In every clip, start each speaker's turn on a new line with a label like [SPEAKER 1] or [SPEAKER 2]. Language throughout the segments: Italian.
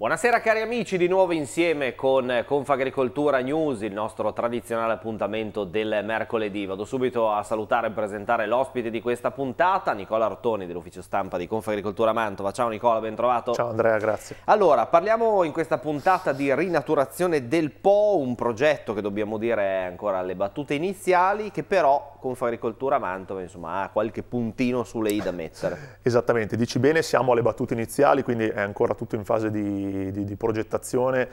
[SPEAKER 1] Buonasera cari amici, di nuovo insieme con Confagricoltura News, il nostro tradizionale appuntamento del mercoledì. Vado subito a salutare e presentare l'ospite di questa puntata, Nicola Artoni dell'ufficio stampa di Confagricoltura Mantova. Ciao Nicola, ben trovato. Ciao Andrea, grazie. Allora, parliamo in questa puntata di rinaturazione del Po, un progetto che dobbiamo dire è ancora alle battute iniziali, che però Confagricoltura Mantova insomma, ha qualche puntino sulle i da mettere.
[SPEAKER 2] Esattamente, dici bene, siamo alle battute iniziali, quindi è ancora tutto in fase di di, di, progettazione,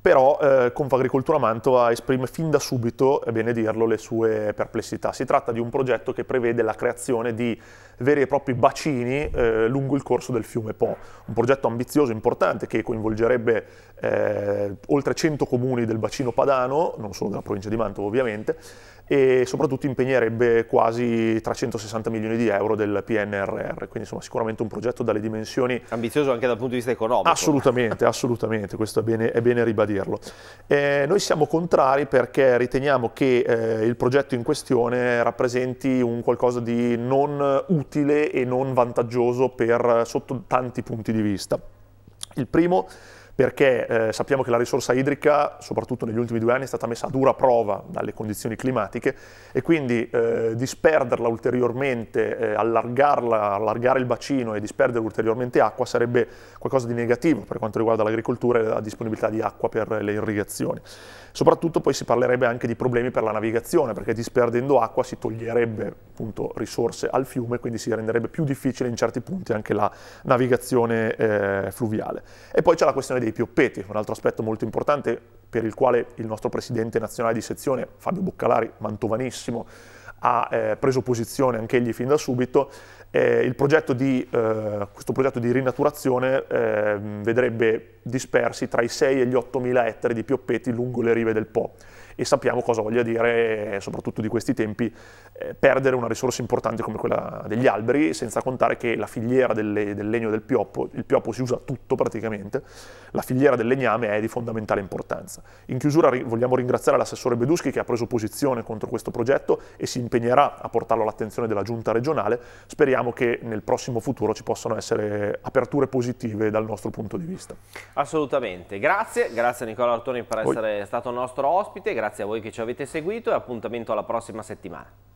[SPEAKER 2] però eh, Confagricoltura Mantova esprime fin da subito, è bene dirlo, le sue perplessità. Si tratta di un progetto che prevede la creazione di veri e propri bacini eh, lungo il corso del fiume Po. Un progetto ambizioso, e importante, che coinvolgerebbe eh, oltre 100 comuni del bacino padano, non solo della provincia di Mantova ovviamente, e soprattutto impegnerebbe quasi 360 milioni di euro del PNRR, quindi insomma sicuramente un progetto dalle dimensioni... Ambizioso anche dal punto di vista economico. Assolutamente, assolutamente, questo è bene, è bene ribadirlo. Eh, noi siamo contrari perché riteniamo che eh, il progetto in questione rappresenti un qualcosa di non utile utile e non vantaggioso per, sotto tanti punti di vista. Il primo perché eh, sappiamo che la risorsa idrica, soprattutto negli ultimi due anni, è stata messa a dura prova dalle condizioni climatiche e quindi eh, disperderla ulteriormente, eh, allargarla, allargare il bacino e disperdere ulteriormente acqua sarebbe qualcosa di negativo per quanto riguarda l'agricoltura e la disponibilità di acqua per le irrigazioni. Soprattutto poi si parlerebbe anche di problemi per la navigazione, perché disperdendo acqua si toglierebbe appunto, risorse al fiume, quindi si renderebbe più difficile in certi punti anche la navigazione eh, fluviale. E poi c'è la questione dei pioppeti, un altro aspetto molto importante per il quale il nostro presidente nazionale di sezione, Fabio Boccalari, mantovanissimo, ha eh, preso posizione anch'egli fin da subito. Eh, progetto di, eh, questo progetto di rinaturazione eh, vedrebbe dispersi tra i 6 e gli 8 mila ettari di pioppeti lungo le rive del Po e sappiamo cosa voglia dire, eh, soprattutto di questi tempi, eh, perdere una risorsa importante come quella degli alberi, senza contare che la filiera delle, del legno del pioppo, il pioppo si usa tutto praticamente, la filiera del legname è di fondamentale importanza. In chiusura vogliamo ringraziare l'assessore Beduschi che ha preso posizione contro questo progetto e si impegnerà a portarlo all'attenzione della giunta regionale, speriamo che nel prossimo futuro ci possano essere aperture positive dal nostro punto di vista.
[SPEAKER 1] Assolutamente, grazie, grazie Nicola Altoni per essere Voi. stato nostro ospite, grazie a voi che ci avete seguito e appuntamento alla prossima settimana.